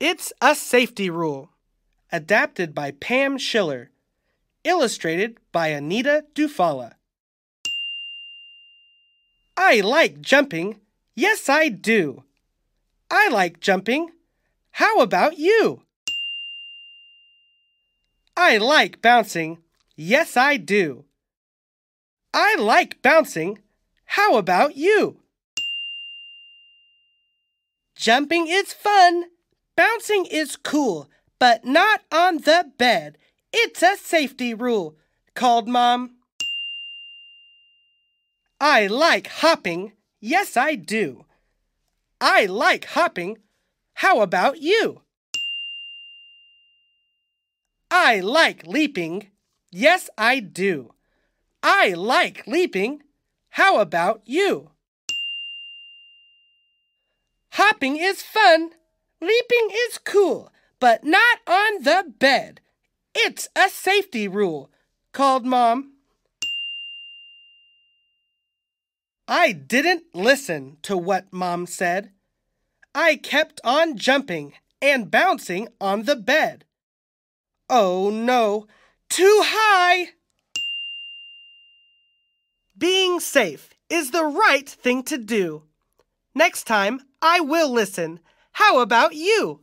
It's a Safety Rule, adapted by Pam Schiller, illustrated by Anita Dufala. I like jumping. Yes, I do. I like jumping. How about you? I like bouncing. Yes, I do. I like bouncing. How about you? Jumping is fun. Bouncing is cool, but not on the bed. It's a safety rule, called Mom. I like hopping. Yes, I do. I like hopping. How about you? I like leaping. Yes, I do. I like leaping. How about you? Hopping is fun. Leaping is cool, but not on the bed. It's a safety rule, called Mom. I didn't listen to what Mom said. I kept on jumping and bouncing on the bed. Oh no, too high! Being safe is the right thing to do. Next time, I will listen how about you?